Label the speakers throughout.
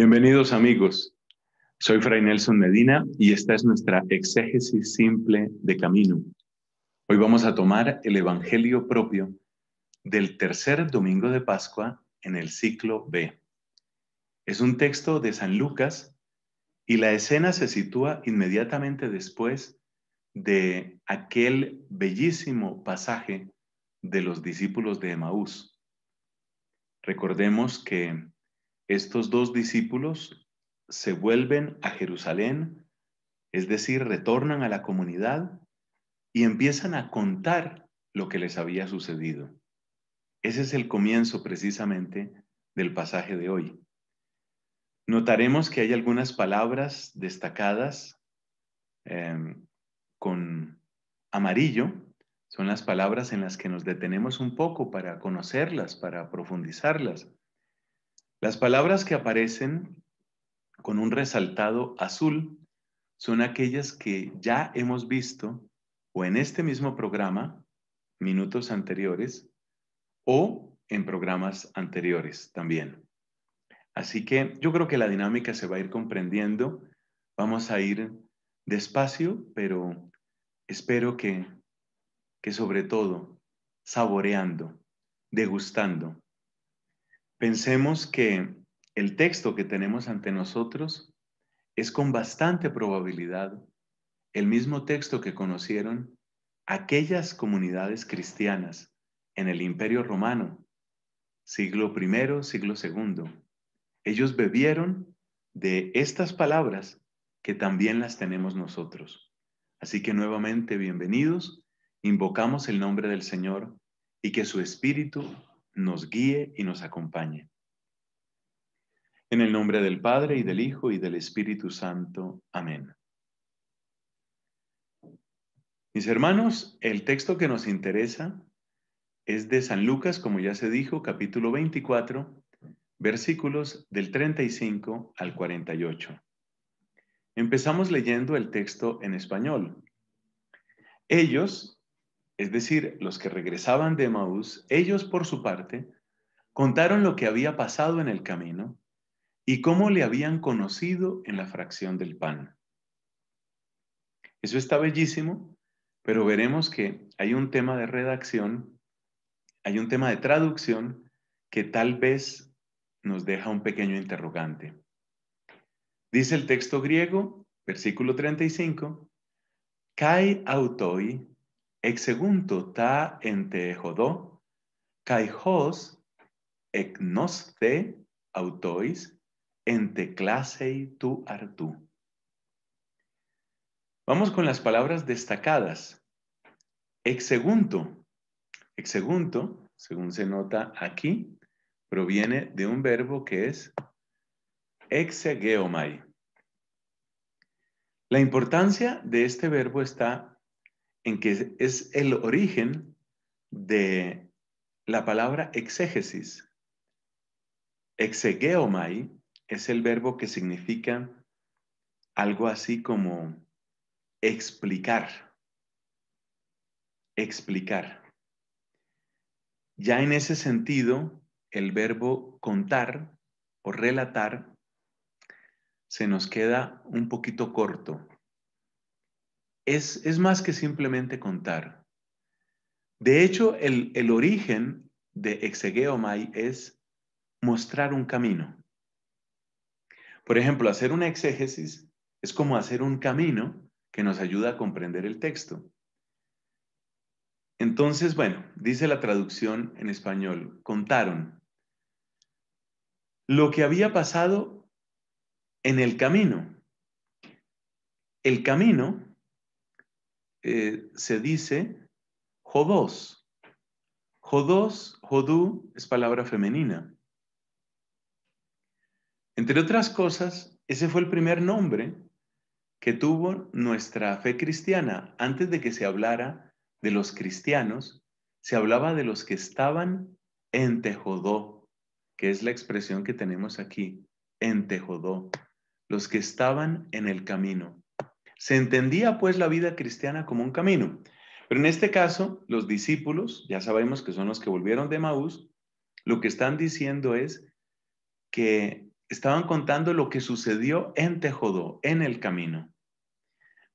Speaker 1: Bienvenidos amigos, soy Fray Nelson Medina y esta es nuestra exégesis simple de camino. Hoy vamos a tomar el Evangelio propio del tercer domingo de Pascua en el ciclo B. Es un texto de San Lucas y la escena se sitúa inmediatamente después de aquel bellísimo pasaje de los discípulos de Emaús. Recordemos que estos dos discípulos se vuelven a Jerusalén, es decir, retornan a la comunidad y empiezan a contar lo que les había sucedido. Ese es el comienzo precisamente del pasaje de hoy. Notaremos que hay algunas palabras destacadas em, con amarillo. Son las palabras en las que nos detenemos un poco para conocerlas, para profundizarlas. Las palabras que aparecen con un resaltado azul son aquellas que ya hemos visto o en este mismo programa, minutos anteriores, o en programas anteriores también. Así que yo creo que la dinámica se va a ir comprendiendo. Vamos a ir despacio, pero espero que, que sobre todo saboreando, degustando Pensemos que el texto que tenemos ante nosotros es con bastante probabilidad el mismo texto que conocieron aquellas comunidades cristianas en el Imperio Romano, siglo I, siglo II. Ellos bebieron de estas palabras que también las tenemos nosotros. Así que nuevamente bienvenidos, invocamos el nombre del Señor y que su Espíritu nos guíe y nos acompañe. En el nombre del Padre y del Hijo y del Espíritu Santo. Amén. Mis hermanos, el texto que nos interesa es de San Lucas, como ya se dijo, capítulo 24, versículos del 35 al 48. Empezamos leyendo el texto en español. Ellos, es decir, los que regresaban de Maús, ellos por su parte, contaron lo que había pasado en el camino y cómo le habían conocido en la fracción del pan. Eso está bellísimo, pero veremos que hay un tema de redacción, hay un tema de traducción que tal vez nos deja un pequeño interrogante. Dice el texto griego, versículo 35, kai autoi Exegunto ta ente jodó, caijos hos autois ente clasei tu artú. Vamos con las palabras destacadas. Exegunto. Exegunto, según se nota aquí, proviene de un verbo que es exegeomai. La importancia de este verbo está en que es el origen de la palabra exégesis. Exegeomai es el verbo que significa algo así como explicar. Explicar. Ya en ese sentido, el verbo contar o relatar se nos queda un poquito corto es, más que simplemente contar. De hecho, el, el origen de exegeomai es mostrar un camino. Por ejemplo, hacer una exégesis es como hacer un camino que nos ayuda a comprender el texto. Entonces, bueno, dice la traducción en español, contaron lo que había pasado en el camino. El camino eh, se dice Jodos, Jodos, jodú es palabra femenina. Entre otras cosas, ese fue el primer nombre que tuvo nuestra fe cristiana. Antes de que se hablara de los cristianos, se hablaba de los que estaban en Tejodó, que es la expresión que tenemos aquí, en Tejodó, los que estaban en el camino. Se entendía pues la vida cristiana como un camino. Pero en este caso, los discípulos, ya sabemos que son los que volvieron de Maús, lo que están diciendo es que estaban contando lo que sucedió en Tejodó, en el camino.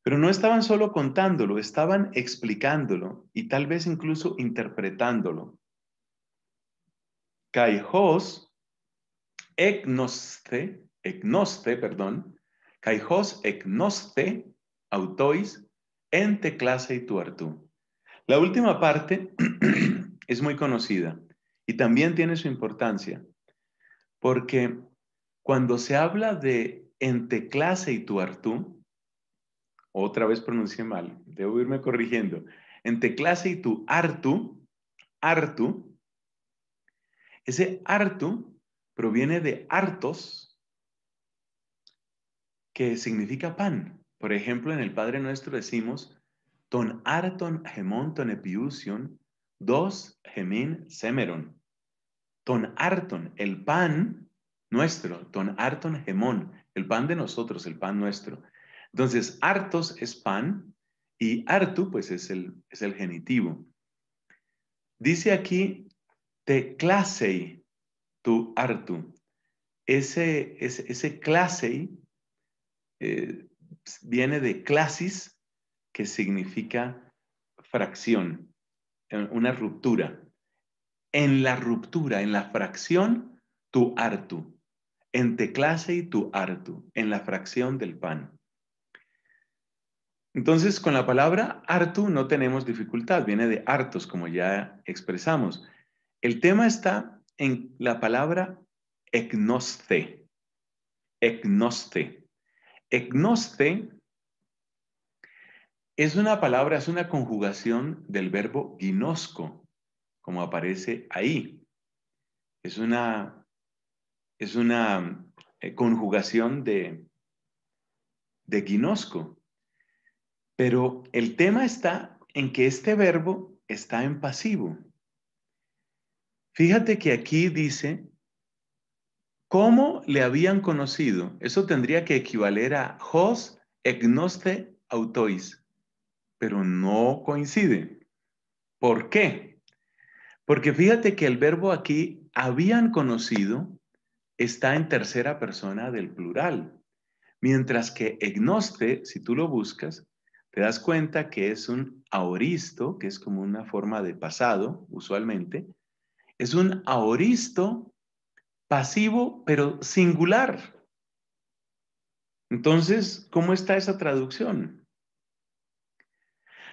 Speaker 1: Pero no estaban solo contándolo, estaban explicándolo y tal vez incluso interpretándolo. Caijós, egnoste, perdón, egnoste autois, ente clase y tuartu. La última parte es muy conocida y también tiene su importancia, porque cuando se habla de ente clase y artú, otra vez pronuncié mal, debo irme corrigiendo, entre clase y tu artu, artu, ese artu proviene de artos, que significa pan. Por ejemplo, en el Padre Nuestro decimos, ton arton ton epiusion, dos gemin semeron. Ton arton, el pan nuestro, ton arton gemon, el pan de nosotros, el pan nuestro. Entonces, artos es pan y artu pues es el, es el genitivo. Dice aquí, te clasei tu artu. Ese, ese, eh, viene de clasis, que significa fracción, una ruptura. En la ruptura, en la fracción, tu artu. Entre clase y tu artu, en la fracción del pan. Entonces, con la palabra artu no tenemos dificultad, viene de hartos, como ya expresamos. El tema está en la palabra egnoste. Egnoste. Egnoste es una palabra, es una conjugación del verbo ginosco, como aparece ahí. Es una, es una eh, conjugación de, de ginosco. Pero el tema está en que este verbo está en pasivo. Fíjate que aquí dice ¿Cómo le habían conocido? Eso tendría que equivaler a hos egnoste autois, pero no coincide. ¿Por qué? Porque fíjate que el verbo aquí, habían conocido, está en tercera persona del plural, mientras que egnoste, si tú lo buscas, te das cuenta que es un aoristo, que es como una forma de pasado, usualmente, es un aoristo pasivo, pero singular. Entonces, ¿cómo está esa traducción?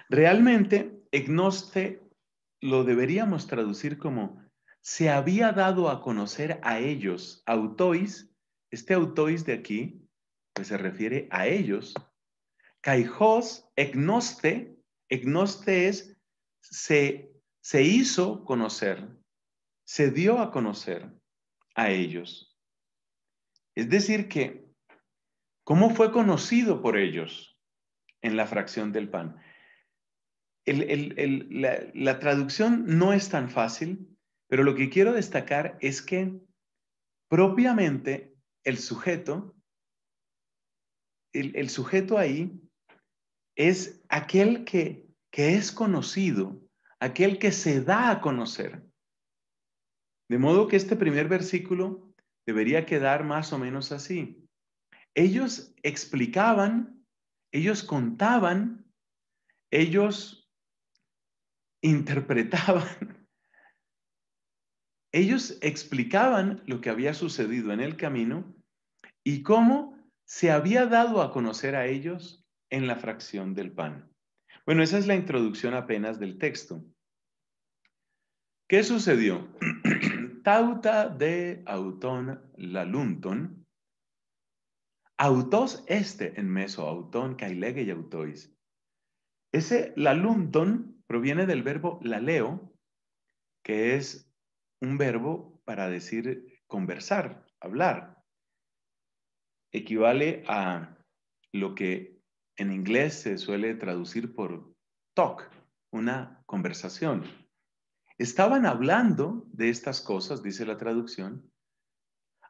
Speaker 1: Realmente, egnoste lo deberíamos traducir como se había dado a conocer a ellos, autois, este autois de aquí, que se refiere a ellos. Caijos, egnoste, egnoste es se, se hizo conocer, se dio a conocer a ellos. Es decir, que, ¿cómo fue conocido por ellos en la fracción del pan? la, traducción no es tan fácil, pero lo que quiero destacar es que propiamente el sujeto, el, el, sujeto ahí es aquel que, que es conocido, aquel que se da a conocer. De modo que este primer versículo debería quedar más o menos así. Ellos explicaban, ellos contaban, ellos interpretaban, ellos explicaban lo que había sucedido en el camino y cómo se había dado a conocer a ellos en la fracción del pan. Bueno, esa es la introducción apenas del texto. ¿Qué sucedió? tauta de autón, lalunton, autos este en meso, autón, cailegue y autois. Ese lalunton proviene del verbo laleo, que es un verbo para decir conversar, hablar. Equivale a lo que en inglés se suele traducir por talk, una conversación. Estaban hablando de estas cosas, dice la traducción.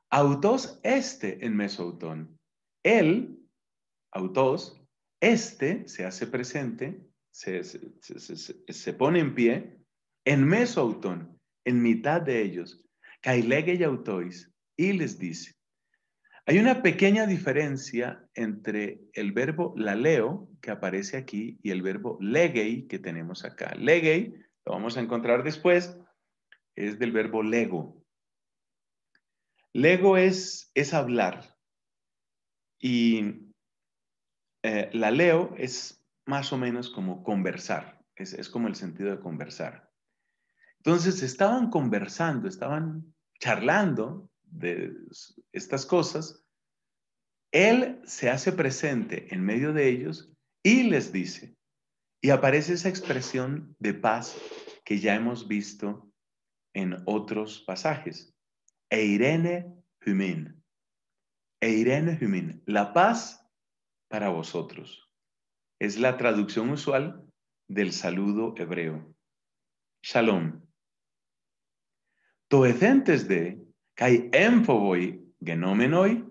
Speaker 1: Autos este en mesautón Él, autos, este se hace presente, se, se, pone en pie en mesautón, en mitad de ellos. cailege y autois. Y les dice, hay una pequeña diferencia entre el verbo laleo, que aparece aquí, y el verbo legei, que tenemos acá. Legei lo vamos a encontrar después, es del verbo lego. Lego es, es hablar y eh, la leo es más o menos como conversar, es, es como el sentido de conversar. Entonces estaban conversando, estaban charlando de estas cosas. Él se hace presente en medio de ellos y les dice, y aparece esa expresión de paz que ya hemos visto en otros pasajes. Eirene humin. Eirene humin. La paz para vosotros. Es la traducción usual del saludo hebreo. Shalom. Toecentes de kai enfoboi genomenoi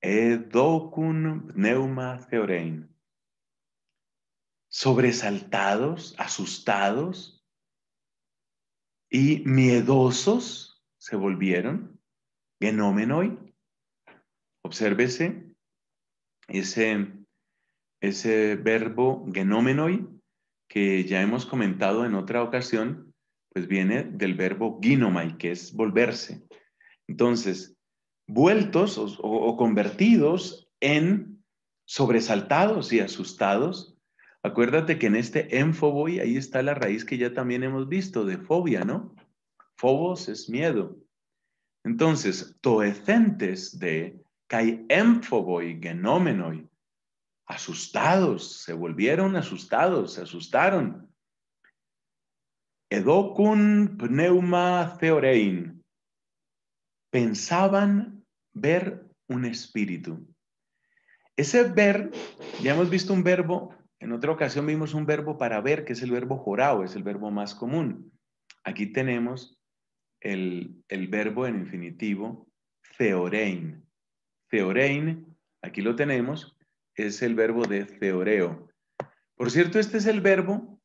Speaker 1: edokun pneuma theorein sobresaltados, asustados y miedosos se volvieron. Genomenoi. Obsérvese ese, ese verbo genomenoi que ya hemos comentado en otra ocasión, pues viene del verbo ginomai, que es volverse. Entonces, vueltos o convertidos en sobresaltados y asustados, Acuérdate que en este enfoboy, ahí está la raíz que ya también hemos visto de fobia, ¿no? Fobos es miedo. Entonces, toecentes de kai enfoboi genomenoi, asustados, se volvieron asustados, se asustaron. Edocun pneuma theorein, pensaban ver un espíritu. Ese ver, ya hemos visto un verbo en otra ocasión vimos un verbo para ver, que es el verbo jorao, es el verbo más común. Aquí tenemos el, verbo en infinitivo, theorein. Theorein, aquí lo tenemos, es el verbo de theoreo. Por cierto, este es el verbo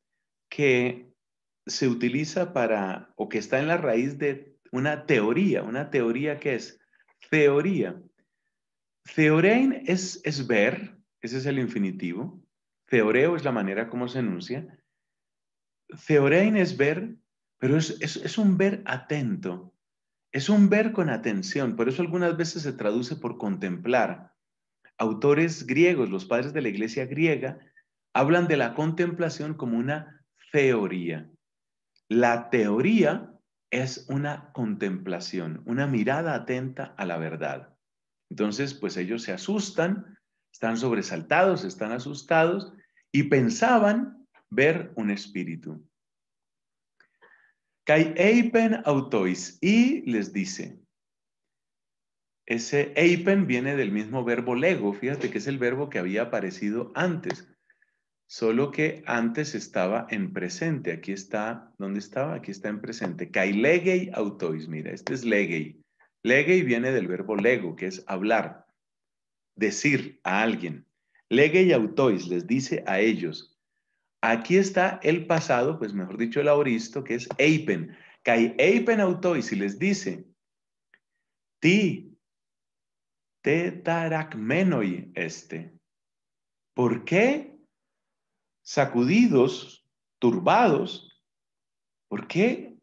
Speaker 1: que se utiliza para, o que está en la raíz de una teoría, una teoría que es teoría. Theorein es, es ver, ese es el infinitivo. Theoreo es la manera como se enuncia. Theorein es ver, pero es, es un ver atento. Es un ver con atención. Por eso algunas veces se traduce por contemplar. Autores griegos, los padres de la iglesia griega, hablan de la contemplación como una teoría. La teoría es una contemplación, una mirada atenta a la verdad. Entonces, pues ellos se asustan, están sobresaltados, están asustados y pensaban ver un espíritu. Kai Eipen autois y les dice. Ese Eipen viene del mismo verbo lego, fíjate que es el verbo que había aparecido antes, solo que antes estaba en presente. Aquí está, ¿dónde estaba? Aquí está en presente. Kai legei autois, mira, este es legei. Legei viene del verbo lego, que es hablar, decir a alguien. Lege y autois les dice a ellos, aquí está el pasado, pues mejor dicho el auristo, que es eipen. Kai eipen autois y les dice, ti tetaracmenoi este. ¿Por qué? Sacudidos, turbados. ¿Por qué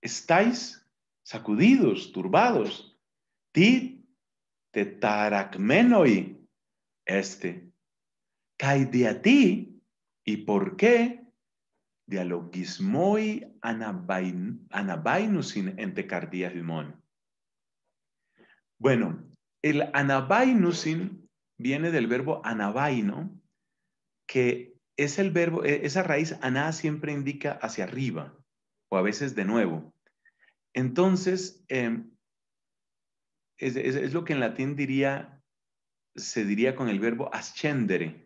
Speaker 1: estáis sacudidos, turbados? Ti tetaracmenoi este a ti y por qué dialogismoi anabainusin entecardiasmon. Bueno, el anabainusin viene del verbo anabaino, que es el verbo, e, esa raíz aná siempre indica hacia arriba, o a veces de nuevo. Entonces, em, es, es, lo que en latín diría, se diría con el verbo ascendere,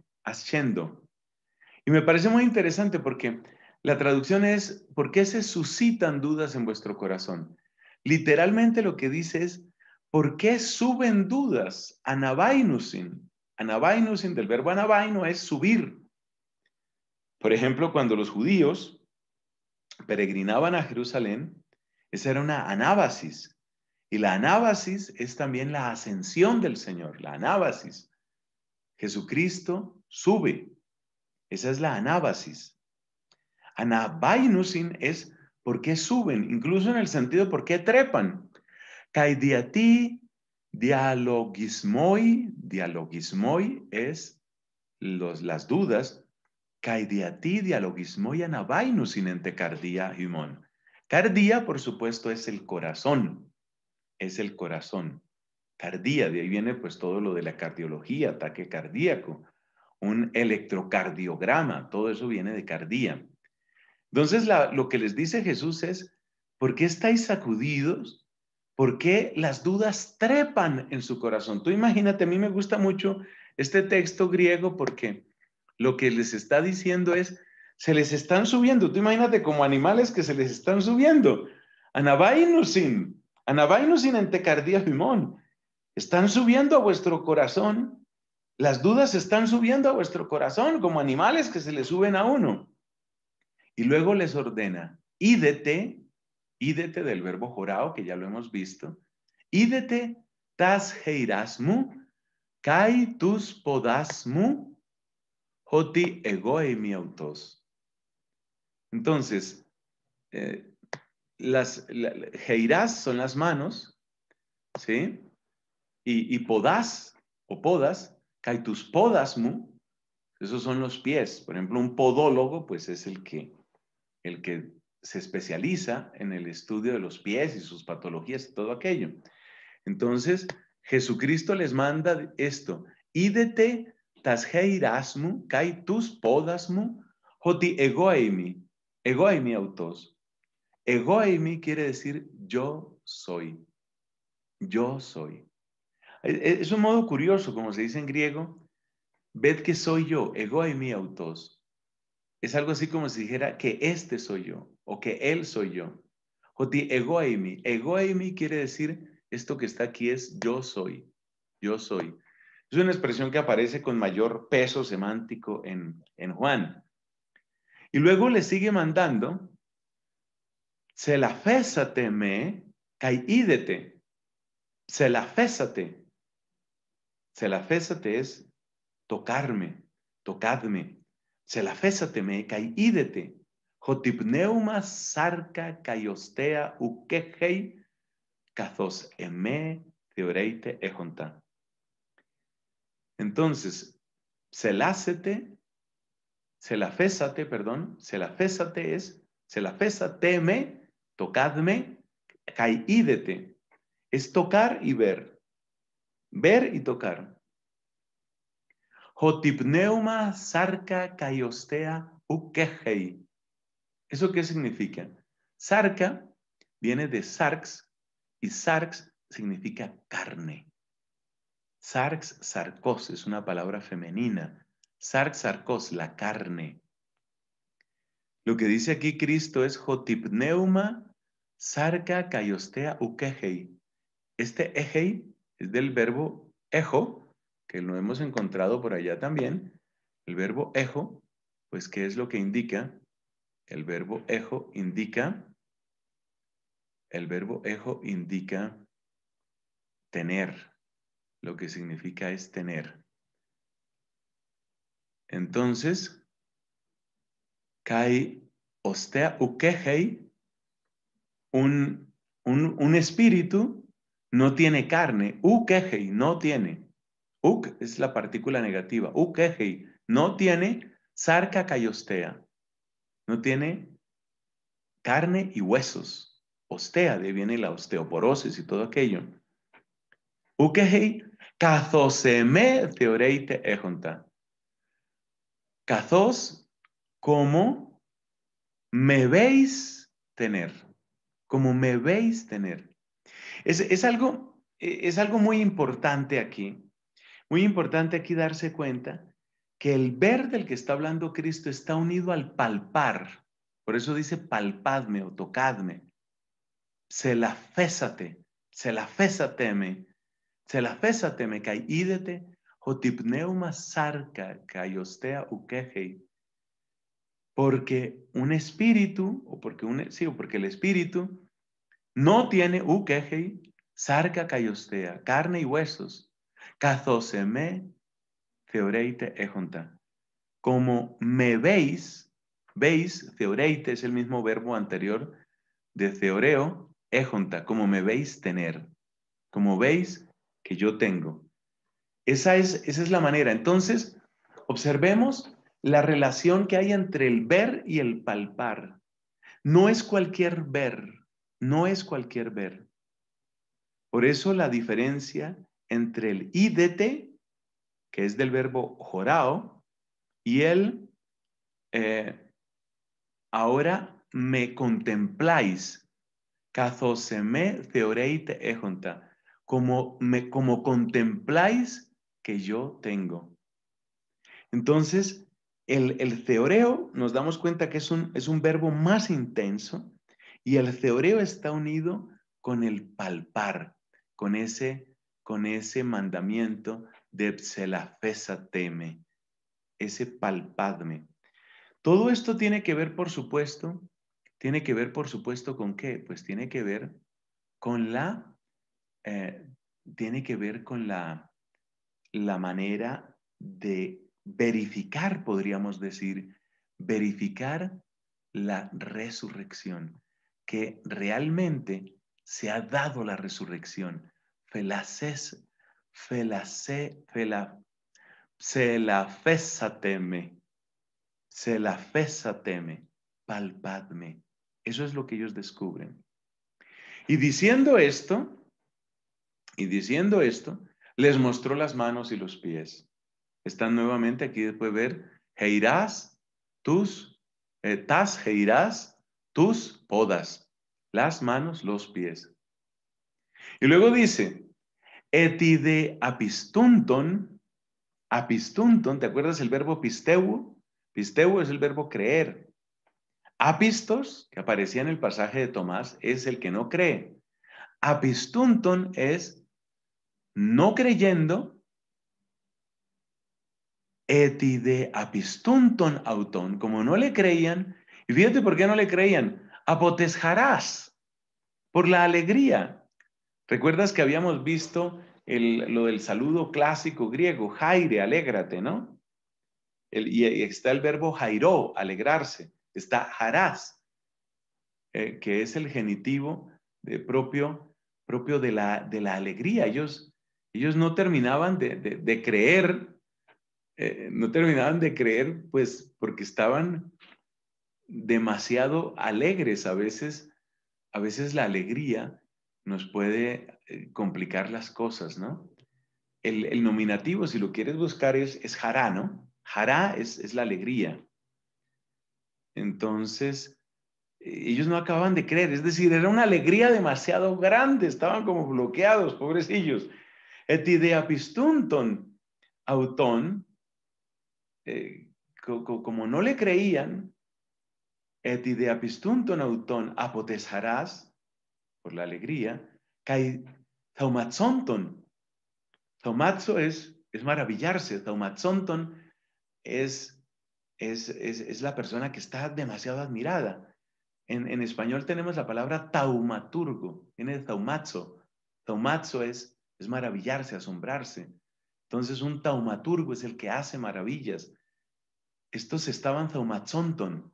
Speaker 1: y me parece muy interesante porque la traducción es, ¿por qué se suscitan dudas en vuestro corazón? Literalmente lo que dice es, ¿por qué suben dudas? Anabainusin. Anabainusin del verbo anabaino es subir. Por ejemplo, cuando los judíos peregrinaban a Jerusalén, esa era una anábasis. Y la anábasis es también la ascensión del Señor, la anábasis. Jesucristo sube. Esa es la anábasis. Anabainusin es por qué suben, incluso en el sentido por qué trepan. Caidiati dialogismoi, dialogismoi es los, las dudas. Caidiati dialogismoi anabainusin y humon. Cardía, por supuesto, es el corazón. Es el corazón. Cardía, de ahí viene pues todo lo de la cardiología, ataque cardíaco, un electrocardiograma, todo eso viene de cardía. Entonces lo que les dice Jesús es, ¿por qué estáis sacudidos? ¿Por qué las dudas trepan en su corazón? Tú imagínate, a mí me gusta mucho este texto griego porque lo que les está diciendo es, se les están subiendo, tú imagínate como animales que se les están subiendo. Anabainusin, anabainusin entecardía fimón. Están subiendo a vuestro corazón. Las dudas están subiendo a vuestro corazón como animales que se le suben a uno. Y luego les ordena, ídete, ídete del verbo jorao, que ya lo hemos visto, ídete tas heirasmu, kai tus podasmu, hoti egoe mi autos. Entonces, eh, las la, heiras son las manos, ¿sí? Y, podas podás o podas, caitus mu, esos son los pies. Por ejemplo, un podólogo, pues es el que, el que se especializa en el estudio de los pies y sus patologías y todo aquello. Entonces, Jesucristo les manda esto. Ídete mu, caitus podasmu, hoti ego egoimi autos. Egoimi quiere decir yo soy, yo soy. E, es un modo curioso, como se dice en griego, ved que soy yo, ego y mi autos. Es algo así como si dijera que este soy yo o que él soy yo. Joti ego y mi. Ego mi quiere decir esto que está aquí es yo soy, yo soy. Es una expresión que aparece con mayor peso semántico en, en Juan. Y luego le sigue mandando, se la fésate me, caídete, se la fésate. Selafésate es tocarme, tocadme. fésate me, caídete. Jotipneuma sarca cayostea uquejei cazos eme teoreite ejonta. Entonces, se la fésate, perdón, Se la fésate es, fésate me, tocadme, caídete. Es tocar y ver ver y tocar. Jotipneuma sarca caiostea ukehei. ¿Eso qué significa? Sarca viene de sarx y sarx significa carne. Sarx, sarcos, es una palabra femenina. Sarx, sarcos, la carne. Lo que dice aquí Cristo es jotipneuma sarca caiostea ukehei. Este ejei es del verbo ejo, que lo hemos encontrado por allá también. El verbo ejo, pues, ¿qué es lo que indica? El verbo ejo indica, el verbo ejo indica tener, lo que significa es tener. Entonces, kai ostea ukehei, un, un espíritu no tiene carne. Ukehei, no tiene. Uk es la partícula negativa. Ukehei, no tiene sarca cayostea. No tiene carne y huesos. Ostea, de ahí viene la osteoporosis y todo aquello. Ukehei, kazoseme teoreite ejonta. Cazos como me veis tener. Como me veis tener. Eh, es, algo, muy importante aquí, muy importante aquí darse cuenta que el ver del que está hablando Cristo está unido al palpar. Por eso dice palpadme o tocadme. Se la fésate, se la fésateme, se la fésateme, caídete, jotipneuma sarca, uquejei. Porque un espíritu, o porque, un, sí, o porque el espíritu no tiene ukehei, sarca cayostea, carne y huesos, cazoseme, teoreite ejonta. Como me veis, veis, teoreite es el mismo verbo anterior de teoreo, ejonta, como me veis tener, como veis que yo tengo. esa es la manera. Entonces, observemos la relación que hay entre el ver y el palpar. No es cualquier ver no es cualquier ver. Por eso la diferencia entre el idete, que es del verbo jorao, y el eh, ahora me contempláis, kazoseme theoreite ejonta, como, me, como contempláis que yo tengo. Entonces, el, teoreo, nos damos cuenta que es un verbo más intenso, y el teoreo está unido con el palpar, con ese, con ese mandamiento de teme, ese palpadme. Todo esto tiene que ver, por supuesto, tiene que ver, por supuesto, con qué? Pues tiene que ver con la, eh, tiene que ver con la, la manera de verificar, podríamos decir, verificar la resurrección que realmente se ha dado la resurrección. Felaces, felacé, fela, se la teme se la palpadme. Eso es lo que ellos descubren. Y diciendo esto, y diciendo esto, les mostró las manos y los pies. Están nuevamente aquí después de ver, heirás, tus, eh, tas heirás, tus podas, las manos, los pies. Y luego dice, etide apistunton, apistunton, ¿te acuerdas el verbo pisteu? Pisteu es el verbo creer. Apistos, que aparecía en el pasaje de Tomás, es el que no cree. Apistunton es no creyendo. Etide apistunton auton, como no le creían, y fíjate por qué no le creían. Apotesjarás por la alegría. ¿Recuerdas que habíamos visto lo del saludo clásico griego, jaire, alégrate, ¿no? y está el verbo jairó, alegrarse. Está jarás, eh, que es el genitivo de propio, propio de, la, alegría. Ellos, ellos no terminaban de, creer, eh, no terminaban de creer, pues porque estaban demasiado alegres a veces, a veces la alegría nos puede eh, complicar las cosas, ¿no? El, nominativo, si lo quieres buscar, es, es jará, ¿no? Jará es, la alegría. Entonces, e, ellos no acababan de creer, es decir, era una alegría demasiado grande, estaban como bloqueados, pobrecillos. Et autón, eh, como no le creían, Etideapistunton autón, apotesarás, por la alegría, cae taumatzonton. Taumatzo es, maravillarse, taumatzonton es, es, la persona que está demasiado admirada. En, español tenemos la palabra taumaturgo, viene de Taumatzo Taumatzo es, es maravillarse, asombrarse. Entonces un taumaturgo es el que hace maravillas. Estos estaban zaumatsonton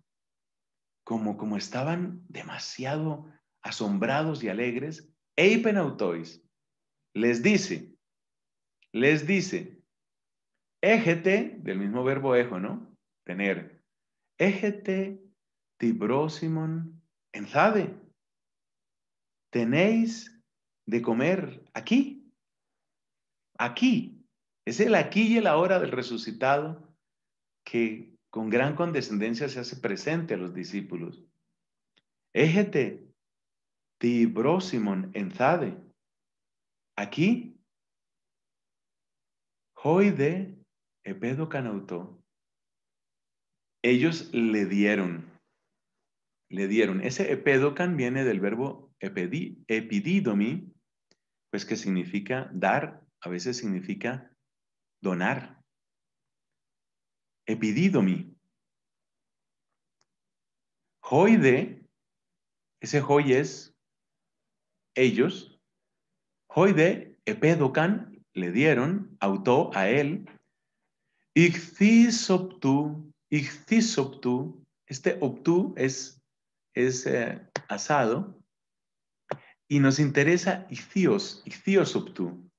Speaker 1: como, estaban demasiado asombrados y alegres, Eipenautois les dice, les dice, éjete, del mismo verbo ejo, ¿no? Tener, éjete, tibrosimon enzade, tenéis de comer aquí, aquí, es el aquí y la hora del resucitado que con gran condescendencia se hace presente a los discípulos. Égete, tibrosimon enzade. Aquí, joide epedo Ellos le dieron, le dieron. Ese epedocan viene del verbo epedi, epididomi, pues que significa dar, a veces significa donar epididomi. Joide, ese joy es ellos. Joide, epedocan, le dieron, auto a él. Ictisoptu, optú, este optu es, es eh, asado. Y nos interesa ichthios, ixios optú.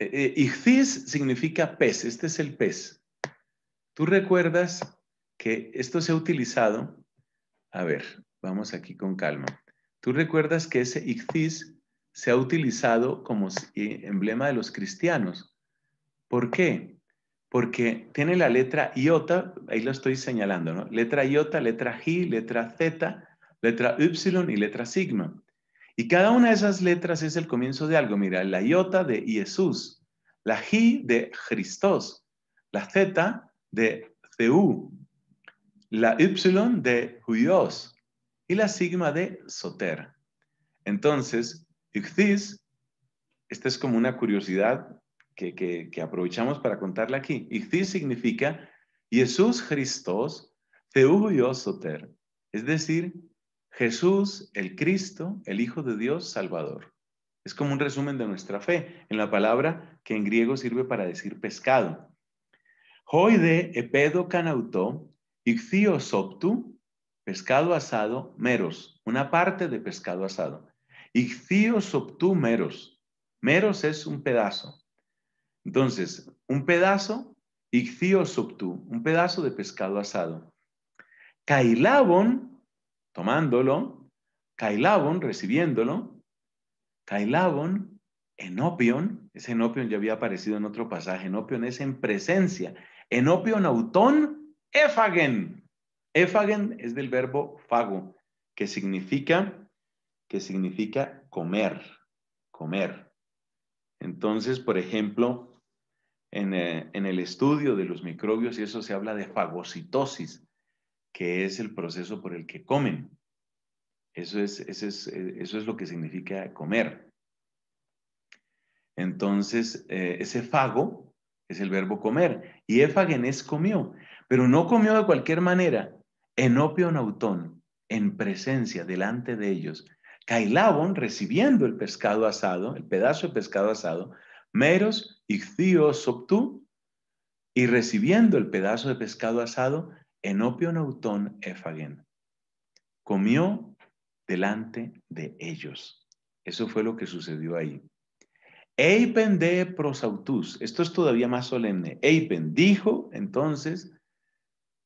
Speaker 1: Eh, eh, significa pez, este es el pez. Tú recuerdas que esto se ha utilizado, a ver, vamos aquí con calma. Tú recuerdas que ese ichthys se ha utilizado como emblema de los cristianos. ¿Por qué? Porque tiene la letra iota, ahí lo estoy señalando, ¿no? Letra iota, letra g, letra z, letra y y letra sigma. Y cada una de esas letras es el comienzo de algo. Mira, la iota de Jesús, la G de Cristos, la Z de Zeú, la Y de Huyos y la sigma de Soter. Entonces, Ichthys, esta es como una curiosidad que, aprovechamos para contarla aquí. Ichthys significa Jesús Christos, Zeú Huyos Soter, es decir, Jesús, el Cristo, el Hijo de Dios Salvador. Es como un resumen de nuestra fe en la palabra que en griego sirve para decir pescado. Hoide epedo canautó, ixio soptu, pescado asado, meros, una parte de pescado asado. Ixio soptu meros. Meros es un pedazo. Entonces, un pedazo, ixio soptu, un pedazo de pescado asado. Cailabon, tomándolo, Cailabon, recibiéndolo, Cailabon, enopion, ese enopion ya había aparecido en otro pasaje, enopion es en presencia, en opio, nautón efagen. Efagen es del verbo fago, que significa, que significa comer, comer. Entonces, por ejemplo, eh, en, el estudio de los microbios, y eso se habla de fagocitosis, que es el proceso por el que comen. Eso es, eh, lo que significa comer. Entonces, eh, ese fago es el verbo comer. Y es comió, pero no comió de cualquier manera, en Opio nautón, en presencia, delante de ellos. Cailabon, recibiendo el pescado asado, el pedazo de pescado asado, meros, ichthíos, optú, y recibiendo el pedazo de pescado asado, en Opio nautón Efagen, Comió delante de ellos. Eso fue lo que sucedió ahí. Eipen de prosautus. Esto es todavía más solemne. Eipen dijo entonces,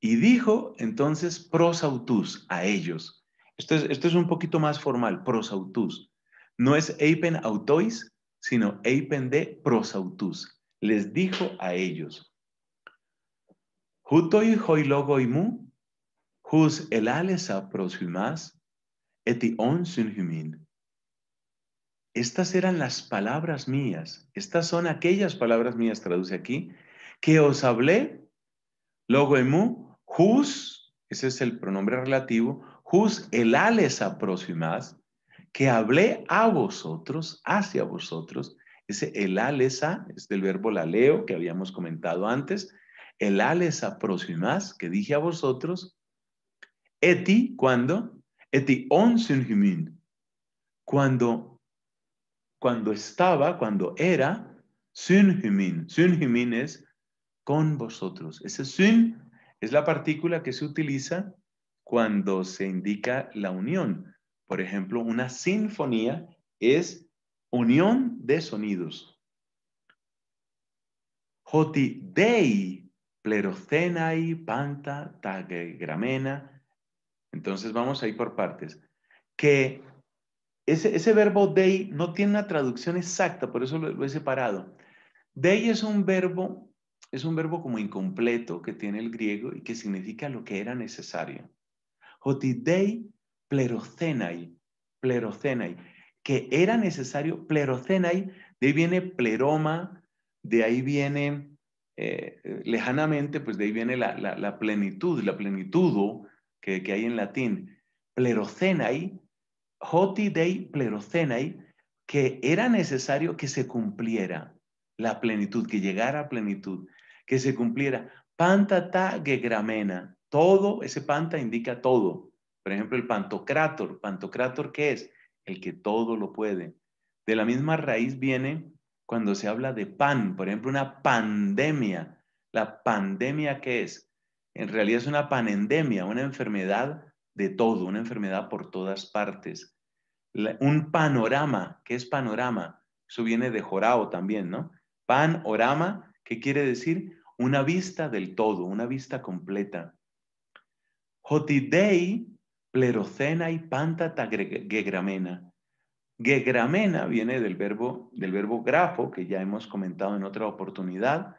Speaker 1: y dijo entonces prosautus a ellos. Esto es, un poquito más formal, prosautus. No es eipen autois, sino eipen de prosautus. Les dijo a ellos. Jutoi mu, hus elales PROSHUMAS eti on estas eran las palabras mías, estas son aquellas palabras mías, traduce aquí, que os hablé, emu, jus, ese es el pronombre relativo, jus ales aproximadas, que hablé a vosotros, hacia vosotros, ese el alesa es del verbo la leo, que habíamos comentado antes, el ales aproximas que dije a vosotros, eti cuando, eti on cuando cuando estaba, cuando era, Sin Synhymin es con vosotros. Ese sin es la partícula que se utiliza cuando se indica la unión. Por ejemplo, una sinfonía es unión de sonidos. Hoti dei plerocenai panta tagegramena. Entonces vamos a ir por partes. Que ese, verbo dei no tiene una traducción exacta, por eso lo, he separado. Dei es un verbo, es un verbo como incompleto que tiene el griego y que significa lo que era necesario. Jotidei plerocenai, plerocenai, que era necesario, plerocenai, de ahí viene pleroma, de ahí viene eh, lejanamente, pues de ahí viene la, plenitud, la plenitud que, que, hay en latín. Plerocenai hoti dei plerocenai, que era necesario que se cumpliera la plenitud, que llegara a plenitud, que se cumpliera. Panta ta gegramena, todo, ese panta indica todo. Por ejemplo, el pantocrator, Pantocrator, ¿qué es? El que todo lo puede. De la misma raíz viene cuando se habla de pan, por ejemplo, una pandemia. La pandemia ¿qué es? En realidad es una panendemia, una enfermedad de todo, una enfermedad por todas partes. un panorama, ¿qué es panorama? Eso viene de Jorao también, ¿no? Panorama, ¿qué quiere decir? Una vista del todo, una vista completa. Jotidei, plerocena y pantata gegramena. Gegramena viene del verbo, del verbo grafo, que ya hemos comentado en otra oportunidad,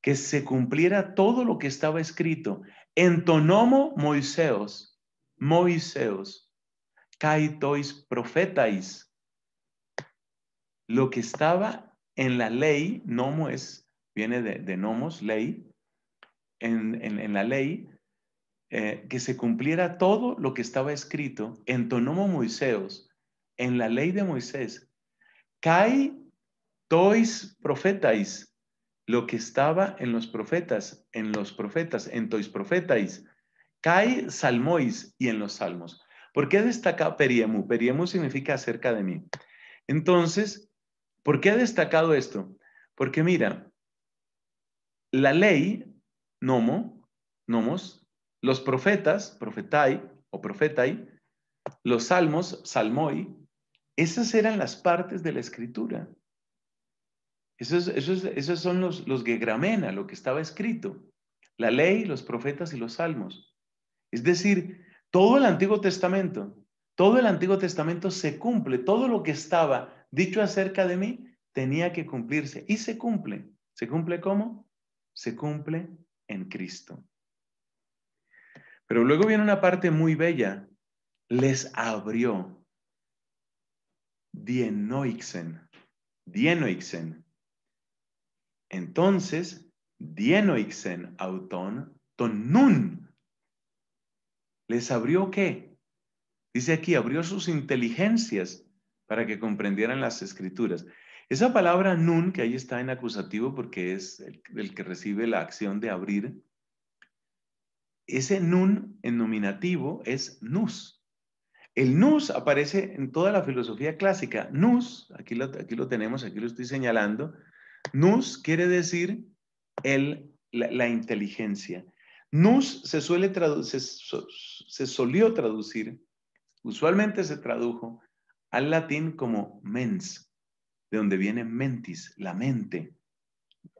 Speaker 1: que se cumpliera todo lo que estaba escrito. Entonomo Moiseos, Moiseos, kai tois profetais. Lo que estaba en la ley, nomo es, viene de, nomos, ley, en, la ley, eh, que se cumpliera todo lo que estaba escrito en tonomo Moiseos, en la ley de Moisés. cai tois profetais, lo que estaba en los profetas, en los profetas, en tois profetais Kai Salmois y en los Salmos. ¿Por qué destaca Periemu? Periemu significa acerca de mí. Entonces, ¿por qué ha destacado esto? Porque mira, la ley, nomo, nomos, los profetas, profetai o profetai, los salmos, salmoi, esas eran las partes de la escritura. Esos, son los, los gegramena, lo que estaba escrito. La ley, los profetas y los salmos. Es decir, todo el Antiguo Testamento, todo el Antiguo Testamento se cumple, todo lo que estaba dicho acerca de mí tenía que cumplirse y se cumple. ¿Se cumple cómo? Se cumple en Cristo. Pero luego viene una parte muy bella. Les abrió. Dienoixen. Dienoixen. Entonces, dienoixen auton tonun ¿Les abrió qué? Dice aquí, abrió sus inteligencias para que comprendieran las escrituras. Esa palabra nun, que ahí está en acusativo porque es el, que recibe la acción de abrir, ese nun en nominativo es nus. El nus aparece en toda la filosofía clásica. Nus, aquí lo, aquí lo tenemos, aquí lo estoy señalando. Nus quiere decir el, la inteligencia. Nus se suele traducir, se, solió traducir, usualmente se tradujo al latín como mens, de donde viene mentis, la mente.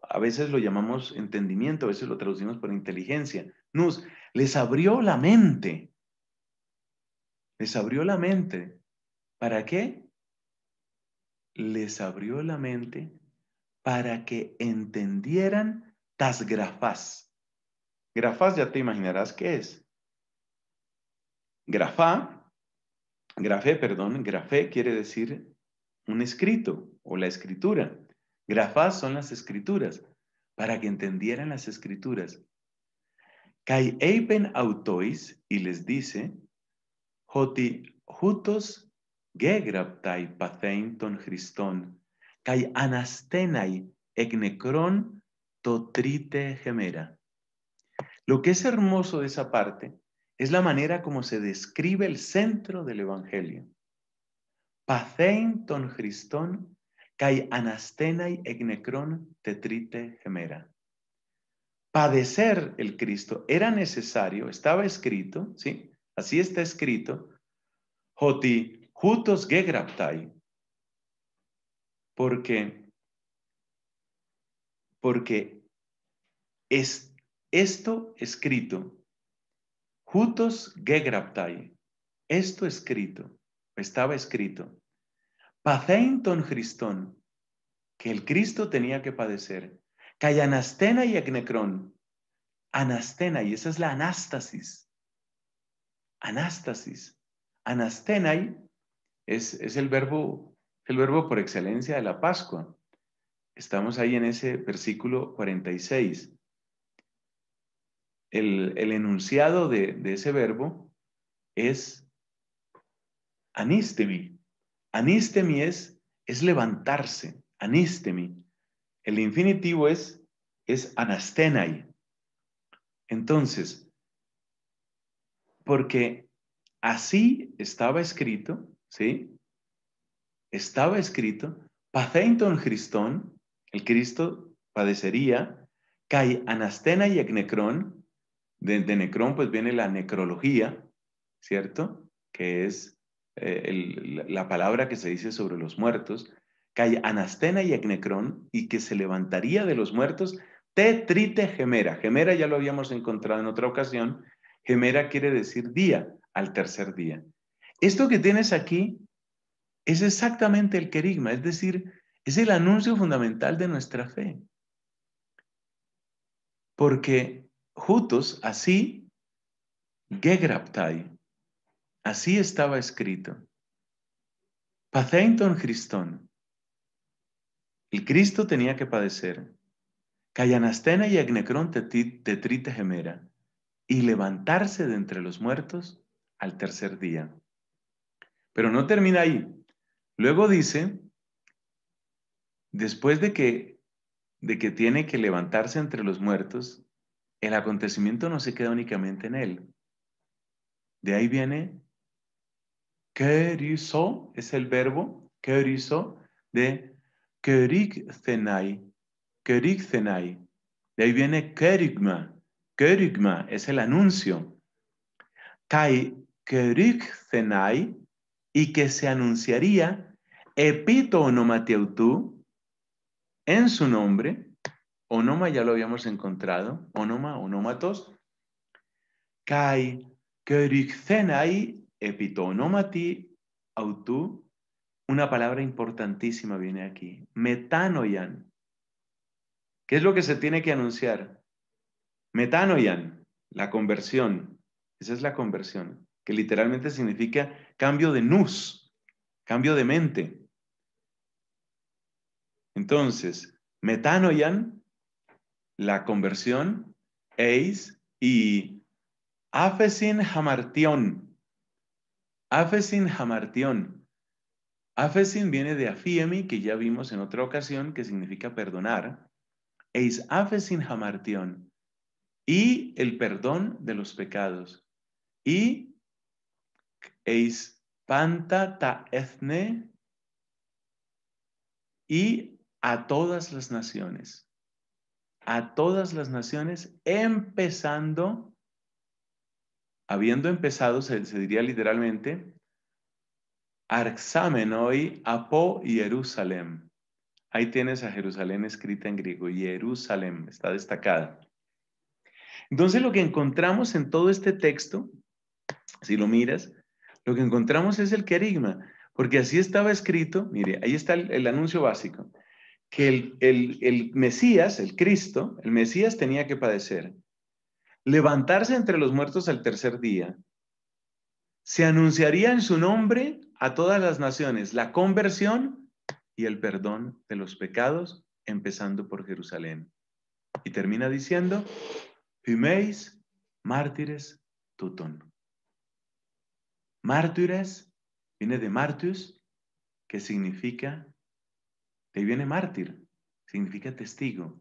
Speaker 1: A veces lo llamamos entendimiento, a veces lo traducimos por inteligencia. Nus, les abrió la mente. Les abrió la mente. ¿Para qué? Les abrió la mente para que entendieran tas grafás. Grafás ya te imaginarás qué es. Grafá, grafé, perdón, grafé quiere decir un escrito o la escritura. Grafás son las escrituras, para que entendieran las escrituras. Kai eipen autois y les dice, hoti jutos gegraptai pathein ton Christon, kai anastenai egnecron totrite gemera. Lo que es hermoso de esa parte es la manera como se describe el centro del Evangelio. Pacein ton Christon, kai anastenai egnecron tetrite gemera. Padecer el Cristo era necesario, estaba escrito, ¿sí? Así está escrito. Joti jutos gegraptai. Porque, porque es esto escrito. Jutos gegraptai, esto escrito, estaba escrito. Paceinton Cristón, que el Cristo tenía que padecer. Anastena y ecnecron, anastena, y esa es la anástasis. Anástasis. Anastenai es, es el, verbo, el verbo por excelencia de la Pascua. Estamos ahí en ese versículo 46 el, enunciado de, ese verbo es anistemi. Anistemi es, levantarse, anistemi. El infinitivo es, es anastenai. Entonces, porque así estaba escrito, ¿sí? Estaba escrito, Paceinton Cristón, el Cristo padecería, cae Anastena y Ecnecrón, de Necrón, pues viene la necrología, ¿cierto? Que es eh, la palabra que se dice sobre los muertos, que hay anastena y necron y que se levantaría de los muertos tetrite gemera. Gemera ya lo habíamos encontrado en otra ocasión. Gemera quiere decir día, al tercer día. Esto que tienes aquí es exactamente el querigma, es decir, es el anuncio fundamental de nuestra fe. Porque Jutos, así, gegraptai, así estaba escrito. Paceinton Cristón. El Cristo tenía que padecer. Cayanastena y Agnecrón Tetrite gemera, y levantarse de entre los muertos al tercer día. Pero no termina ahí. Luego dice, después de que, de que tiene que levantarse entre los muertos, el acontecimiento no se queda únicamente en él. De ahí viene kerizo, es el verbo kerizo de kerigzenai, kerigzenai. De ahí viene kerigma, kerigma es el anuncio. Kai kerigzenai y que se anunciaría epito en su nombre onoma ya lo habíamos encontrado, onoma, onomatos, kai kerixenai epitonomati autú. una palabra importantísima viene aquí, Metanoian. ¿Qué es lo que se tiene que anunciar? Metanoian. la conversión. Esa es la conversión, que literalmente significa cambio de nus, cambio de mente. Entonces, metanoian la conversión, eis y afesin hamartión. Afesin hamartión. Afesin viene de afiemi, que ya vimos en otra ocasión, que significa perdonar. Eis afesin jamartión, Y el perdón de los pecados. Y eis panta ta etne. Y a todas las naciones a todas las naciones, empezando, habiendo empezado, se, diría literalmente, Arxamenoi, Apo y Jerusalén. Ahí tienes a Jerusalén escrita en griego, Jerusalén, está destacada. Entonces lo que encontramos en todo este texto, si lo miras, lo que encontramos es el querigma, porque así estaba escrito, mire, ahí está el anuncio básico que el, Mesías, el Cristo, el Mesías tenía que padecer, levantarse entre los muertos al tercer día, se anunciaría en su nombre a todas las naciones la conversión y el perdón de los pecados, empezando por Jerusalén. Y termina diciendo, Pimeis mártires tuton. Mártires viene de martius, que significa ahí viene mártir, significa testigo.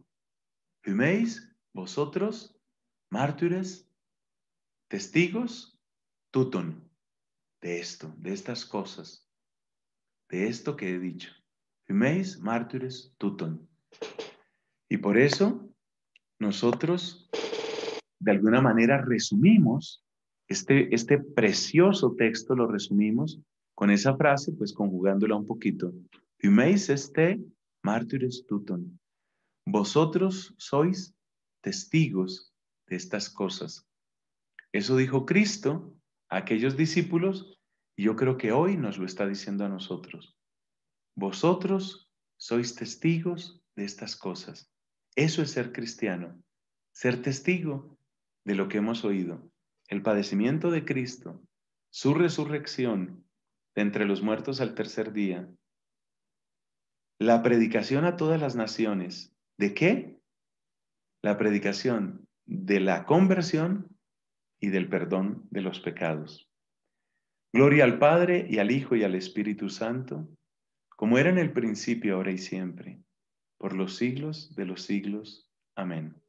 Speaker 1: Fuméis, vosotros, mártires, testigos, tuton, de esto, de estas cosas, de esto que he dicho. Humeis, mártires, tuton. Y por eso nosotros, de alguna manera, resumimos este, este precioso texto, lo resumimos con esa frase, pues conjugándola un poquito este Mártires tuton. Vosotros sois testigos de estas cosas. Eso dijo Cristo a aquellos discípulos y yo creo que hoy nos lo está diciendo a nosotros. Vosotros sois testigos de estas cosas. Eso es ser cristiano, ser testigo de lo que hemos oído. El padecimiento de Cristo, su resurrección de entre los muertos al tercer día, la predicación a todas las naciones. ¿De qué? La predicación de la conversión y del perdón de los pecados. Gloria al Padre y al Hijo y al Espíritu Santo, como era en el principio, ahora y siempre, por los siglos de los siglos. Amén.